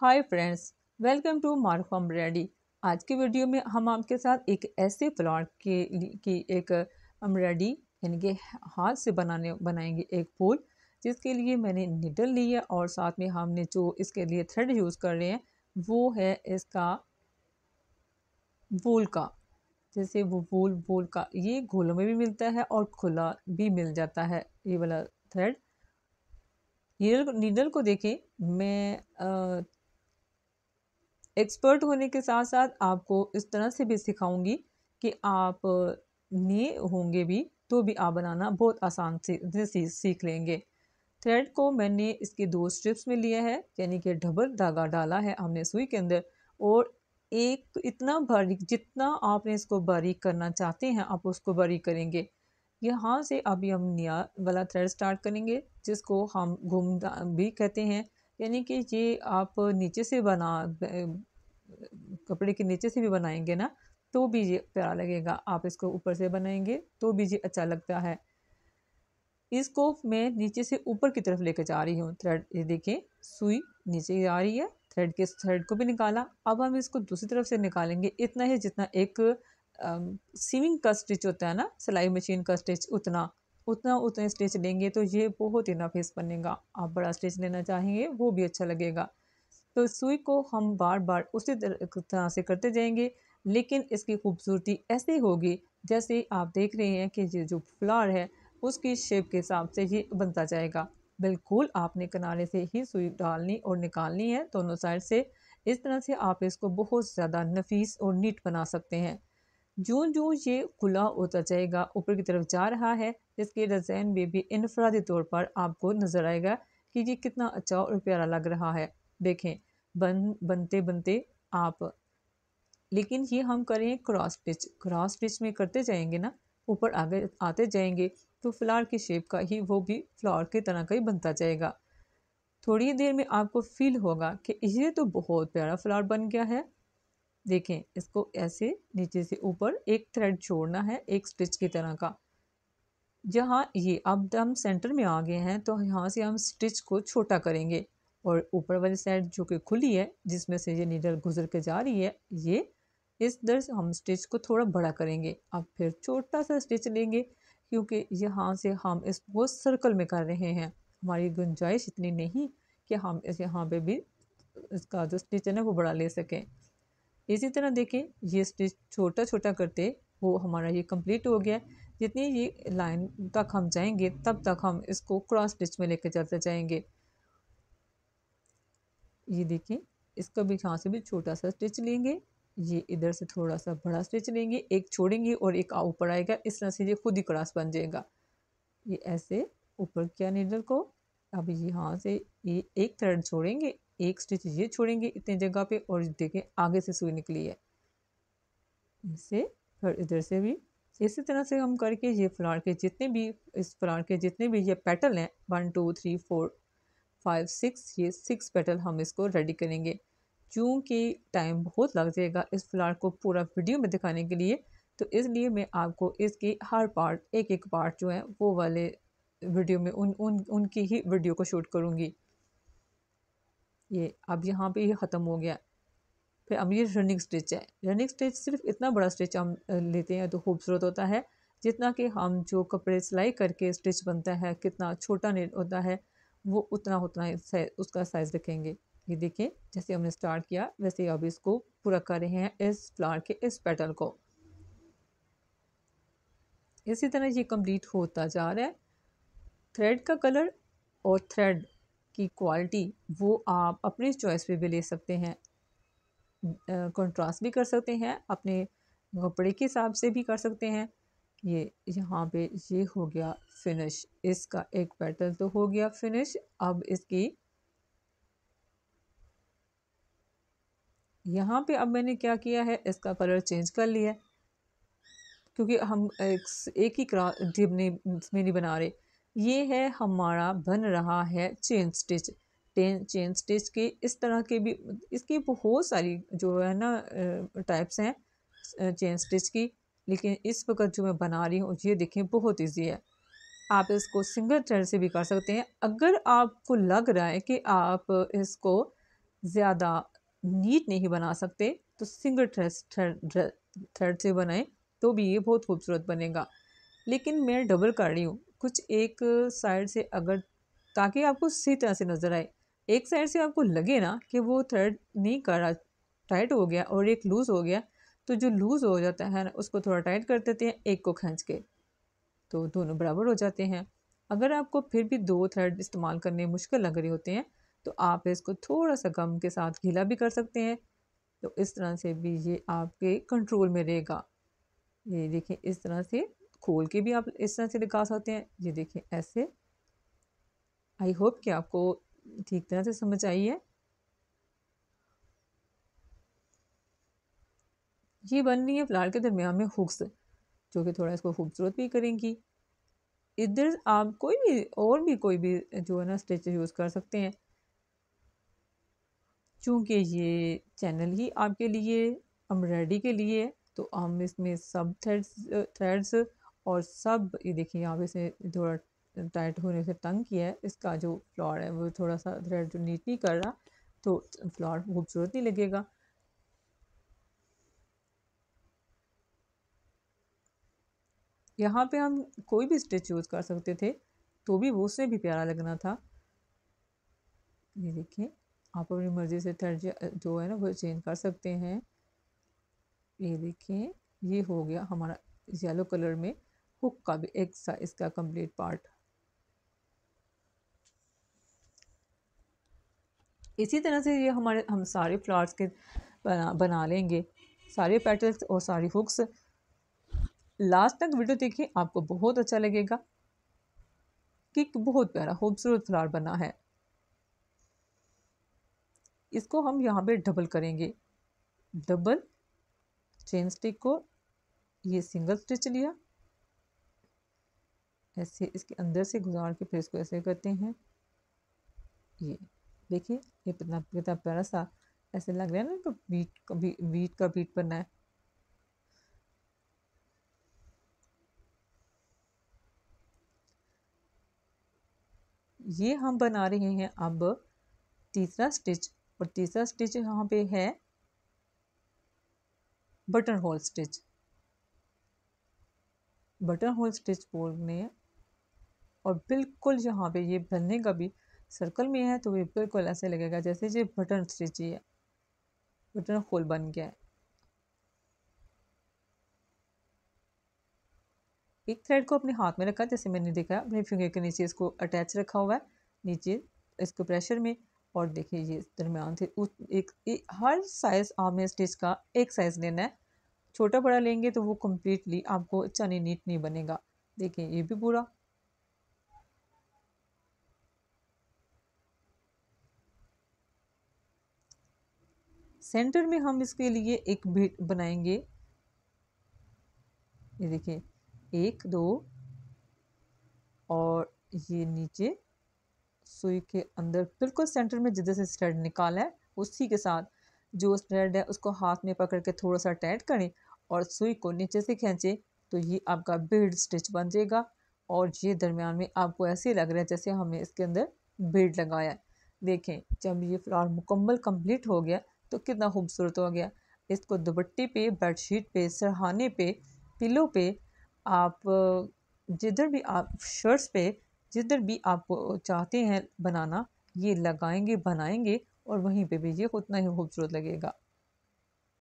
hi friends welcome to मार्कॉम रेडी आज के वीडियो में हम आपके साथ एक ऐसे प्लॉट के की एक अमरेडी यानी कि हाथ से बनाने बनाएंगे एक फूल जिसके लिए मैंने निडल ली है और साथ में हमने जो इसके लिए थ्रेड यूज़ कर रहे हैं वो है इसका वूल का जैसे वो वूल वूल का ये घोलों में भी मिलता है और खुला भी मिल जाता है ये वाला थ्रेड नीडल नीडल को देखें मैं एक्सपर्ट होने के साथ साथ आपको इस तरह से भी सिखाऊंगी कि आप नए होंगे भी तो भी आप बनाना बहुत आसान से सीख लेंगे थ्रेड को मैंने इसके दो स्ट्रिप्स में लिया है यानी कि डबल धागा डाला है हमने सुई के अंदर और एक तो इतना बारीक जितना आपने इसको बारीक करना चाहते हैं आप उसको बारीक करेंगे यहाँ से अभी हम नया वाला थ्रेड स्टार्ट करेंगे जिसको हम घूम भी कहते हैं यानी कि ये आप नीचे से बना कपड़े के नीचे से भी बनाएंगे ना तो भी ये प्यारा लगेगा आप इसको ऊपर से बनाएंगे तो भी ये अच्छा लगता है इसको मैं नीचे से ऊपर की तरफ लेकर जा रही हूँ थ्रेड ये देखें सुई नीचे जा रही है थ्रेड के थ्रेड को भी निकाला अब हम इसको दूसरी तरफ से निकालेंगे इतना ही जितना एक सीविंग का स्टिच होता है ना सिलाई मशीन का स्टिच उतना उतना उतना स्टिच लेंगे तो ये बहुत ही नफेस बनेगा आप बड़ा स्टिच लेना चाहेंगे वो भी अच्छा लगेगा तो सुई को हम बार बार उसी तरह से करते जाएंगे लेकिन इसकी खूबसूरती ऐसी होगी जैसे आप देख रहे हैं कि ये जो फ्लावर है उसकी शेप के हिसाब से ये बनता जाएगा बिल्कुल आपने किनारे से ही सुई डालनी और निकालनी है दोनों साइड से इस तरह से आप इसको बहुत ज़्यादा नफीस और नीट बना सकते हैं जो जो ये खुला होता जाएगा ऊपर की तरफ जा रहा है इसके डिज़ाइन में भी इनफरादी तौर पर आपको नज़र आएगा कि ये कितना अच्छा और प्यारा लग रहा है देखें बन बनते बनते आप लेकिन ये हम करें क्रॉस स्टिच क्रॉस स्टिच में करते जाएंगे ना ऊपर आगे आते जाएंगे तो फ्लावर की शेप का ही वो भी फ्लावर की तरह का ही बनता जाएगा थोड़ी देर में आपको फील होगा कि ये तो बहुत प्यारा फ्लावर बन गया है देखें इसको ऐसे नीचे से ऊपर एक थ्रेड छोड़ना है एक स्टिच की तरह का जहाँ ये अब हम सेंटर में आ गए हैं तो यहाँ से हम स्टिच को छोटा करेंगे और ऊपर वाली साइड जो कि खुली है जिसमें से ये नीडल गुजर के जा रही है ये इस दर से हम स्टिच को थोड़ा बड़ा करेंगे अब फिर छोटा सा स्टिच लेंगे क्योंकि यहाँ से हम इसको सर्कल में कर रहे हैं हमारी गुंजाइश इतनी नहीं कि हम इस यहाँ पे भी इसका जो स्टिच है वो बड़ा ले सकें इसी तरह देखें ये स्टिच छोटा छोटा करते वो हमारा ये कंप्लीट हो गया जितनी ये लाइन तक हम जाएंगे तब तक हम इसको क्रॉस स्टिच में लेकर चलते जाएंगे ये देखें इसका भी यहाँ से भी छोटा सा स्टिच लेंगे ये इधर से थोड़ा सा बड़ा स्टिच लेंगे एक छोड़ेंगे और एक ऊपर आएगा इस तरह से ये खुद ही क्रॉस बन जाएगा ये ऐसे ऊपर किया नीडल को अब यहाँ से ये एक थर्ड छोड़ेंगे एक स्टिच ये छोड़ेंगे इतने जगह पे और देखें आगे से सुई निकली है ऐसे फिर इधर से भी इसी तरह से हम करके ये फ्लावर के जितने भी इस फ्लावर के जितने भी ये पेटल हैं one two three four five six ये सिक्स पेटल हम इसको रेडी करेंगे क्योंकि टाइम बहुत लग जाएगा इस फ्लावर को पूरा वीडियो में दिखाने के लिए तो इसलिए मैं आपको इसकी हर पार्ट एक एक पार्ट जो है वो वाले वीडियो में उन उन उनकी ही वीडियो को शूट करूँगी ये अब यहाँ पे ये ख़त्म हो गया फिर अब ये रनिंग स्टिच है रनिंग स्टिच सिर्फ इतना बड़ा स्टिच हम लेते हैं तो खूबसूरत होता है जितना कि हम जो कपड़े सिलाई करके स्टिच बनता है कितना छोटा नेट होता है वो उतना उतना उसका साइज़ रखेंगे ये देखें जैसे हमने स्टार्ट किया वैसे अब इसको पूरा कर रहे हैं इस फ्लावर के इस पेटल को इसी तरह ये कंप्लीट होता जा रहा है थ्रेड का कलर और थ्रेड की क्वालिटी वो आप अपनी चॉइस पे भी ले सकते हैं कंट्रास्ट भी कर सकते हैं अपने कपड़े के हिसाब से भी कर सकते हैं ये यहाँ पे ये हो गया फिनिश इसका एक पैटर्न तो हो गया फिनिश अब इसकी यहाँ पे अब मैंने क्या किया है इसका कलर चेंज कर लिया क्योंकि हम एक, एक ही क्रा डिब नहीं इसमें नहीं बना रहे ये है हमारा बन रहा है चेन स्टिच चेन स्टिच के इस तरह के भी इसकी बहुत सारी जो है ना टाइप्स हैं चेन स्टिच की लेकिन इस वक्त जो मैं बना रही हूँ ये देखें बहुत ईजी है आप इसको सिंगल थ्रेड से भी कर सकते हैं अगर आपको लग रहा है कि आप इसको ज़्यादा नीट नहीं बना सकते तो सिंगल थ्रेड थ्रेड से बनाएं तो भी ये बहुत खूबसूरत बनेगा लेकिन मैं डबल कर रही हूँ कुछ एक साइड से अगर ताकि आपको सही तरह से नज़र आए एक साइड से आपको लगे ना कि वो थ्रेड नहीं कर रहा टाइट हो गया और एक लूज़ हो गया तो जो लूज़ हो जाता है ना उसको थोड़ा टाइट कर देते हैं एक को खींच के तो दोनों बराबर हो जाते हैं अगर आपको फिर भी दो थ्रेड इस्तेमाल करने मुश्किल लग रहे होते हैं तो आप इसको थोड़ा सा गम के साथ गीला भी कर सकते हैं तो इस तरह से भी ये आपके कंट्रोल में रहेगा ये देखें इस तरह से खोल के भी आप इस तरह से दिखा सकते हैं ये देखें ऐसे आई होप कि आपको ठीक तरह से समझ आई है ये बन रही है फ्लावर के दरमियान में हुक्स जो कि थोड़ा इसको खूबसूरत भी करेंगी इधर आप कोई भी और भी कोई भी जो है ना स्टिच यूज़ कर सकते हैं चूँकि ये चैनल ही आपके लिए एम्ब्रॉयडरी के लिए तो हम इसमें सब थ्रेड्स थ्रेड्स और सब ये देखिए यहाँ पे इसे थोड़ा टाइट होने से तंग किया है इसका जो फ्लॉर है वो थोड़ा सा थ्रेड जो नीट नहीं कर रहा तो फ्लॉर खूबसूरत नहीं लगेगा यहाँ पे हम कोई भी स्टिच यूज़ कर सकते थे तो भी वो उससे भी प्यारा लगना था ये देखिए आप अपनी मर्ज़ी से थर्ड जो है ना वो चेंज कर सकते हैं ये देखें ये हो गया हमारा येलो कलर में हुक का भी एक सा इसका कंप्लीट पार्ट इसी तरह से ये हमारे हम सारे फ्लावर्स के बना बना लेंगे सारे पेटल्स और सारी हुक्स लास्ट तक वीडियो देखिए आपको बहुत अच्छा लगेगा कि बहुत प्यारा खूबसूरत फ्लावर बना है इसको हम यहाँ पे डबल करेंगे डबल चेन स्टिक को ये सिंगल स्टिच लिया ऐसे इसके अंदर से गुजार के फिर इसको ऐसे करते हैं ये देखिए ये कितना कितना प्यारा सा ऐसे लग रहा है ना तो बीट का बीट, बीट का बीट बनना है ये हम बना रहे हैं अब तीसरा स्टिच और तीसरा स्टिच यहाँ पे है button hole stitch button hole stitch बोलने और बिल्कुल यहाँ पे ये बनने का भी सर्कल में है तो ये बिल्कुल ऐसे लगेगा जैसे ये बटन स्टिच ही है बटन होल बन गया है एक थ्रेड को अपने हाथ में रखा जैसे मैंने देखा अपने फिंगर के नीचे इसको अटैच रखा हुआ है नीचे इसको प्रेशर में और देखिए ये दरमियान से उस एक, एक हर साइज़ आपने स्टिच का एक साइज़ लेना है छोटा बड़ा लेंगे तो वो कम्प्लीटली आपको अच्छा नहीं नीट नहीं बनेगा देखिए ये भी पूरा सेंटर में हम इसके लिए एक भीट बनाएंगे ये देखिए एक दो और ये नीचे सुई के अंदर बिल्कुल सेंटर में जिधर से थ्रेड निकाला है उसी के साथ जो थ्रेड है उसको हाथ में पकड़ के थोड़ा सा टाइट करें और सुई को नीचे से खींचें तो ये आपका बेड स्टिच बन जाएगा और ये दरमियान में आपको ऐसे लग रहा है जैसे हमने इसके अंदर बेड लगाया है देखें जब ये फ्लावर मुकम्मल कम्प्लीट हो गया तो कितना खूबसूरत हो गया इसको दुपट्टे पे बेडशीट पे सरहाने पे पिलो पे आप जिधर भी आप शर्ट्स पे जिधर भी आप चाहते हैं बनाना ये लगाएंगे बनाएंगे और वहीं पे भेजिए उतना ही खूबसूरत लगेगा